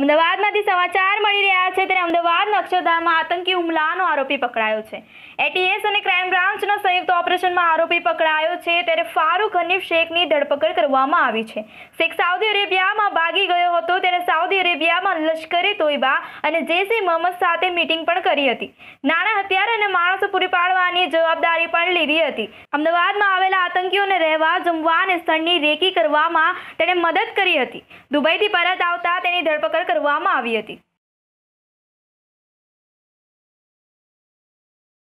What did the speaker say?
અમદાવાદમાંથી સમાચાર મળી રહ્યા છે ત્યારે અમદાવાદ અક્ષરધામમાં આતંકી હુમલાનો આરોપી પકડાયો છે એટીએસ અને ક્રાઇમ બ્રાન્ચના સંયુક્ત ઓપરેશનમાં આરોપી પકડાયો છે ત્યારે ફારૂક હનીફ શેખની ધરપકડ કરવામાં આવી છે શેખ સાઉદી અરેબિયામાં ભાગી ગયો હતો ત્યારે લશ્કરે તોયબા અને જૈશ એ મોહમ્મદ સાથે મિટિંગ પણ કરી હતી નાણાં હથિયાર અને માણસો પૂરી પાડવાની જવાબદારી પણ લીધી હતી અમદાવાદમાં આવેલા આતંકીઓને રહેવા જમવા અને સ્થળની રેકી કરવામાં તેણે મદદ કરી હતી દુબઈથી પરત આવતા તેની ધરપકડ કરવામાં આવી હતી